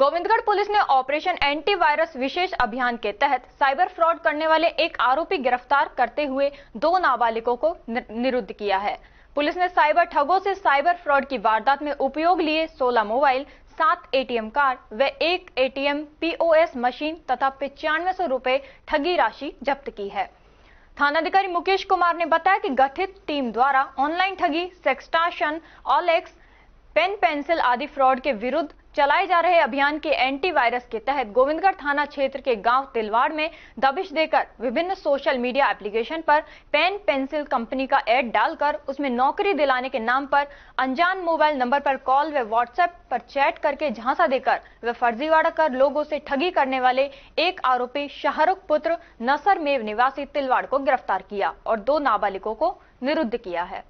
Govindgarh police ने operation antivirus विशेष अभियान के तहत साइबर फ्रॉड करने वाले एक आरोपी गिरफ्तार करते हुए दो नाबालिगों को निरुद्ध किया है पुलिस ने साइबर ठगों से साइबर फ्रॉड की वारदात में उपयोग लिए 16 मोबाइल सात एटीएम कार्ड व एक एटीएम पीओएस मशीन तथा पिचानवे सौ रुपए ठगी राशि जब्त की है थानाधिकारी मुकेश कुमार ने बताया कि गठित टीम द्वारा ऑनलाइन ठगी सेक्सटाशन ऑलेक्स पेन पेंसिल आदि फ्रॉड के विरुद्ध चलाए जा रहे अभियान के एंटी वायरस के तहत गोविंदगढ़ थाना क्षेत्र के गांव तिलवाड़ में दबिश देकर विभिन्न सोशल मीडिया एप्लीकेशन पर पेन पेंसिल कंपनी का एड डालकर उसमें नौकरी दिलाने के नाम पर अनजान मोबाइल नंबर पर कॉल व व्हाट्सएप पर चैट करके झांसा देकर व फर्जीवाड़ा कर लोगों से ठगी करने वाले एक आरोपी शाहरुख पुत्र नसर मेव निवासी तिलवाड़ को गिरफ्तार किया और दो नाबालिगों को निरुद्ध किया है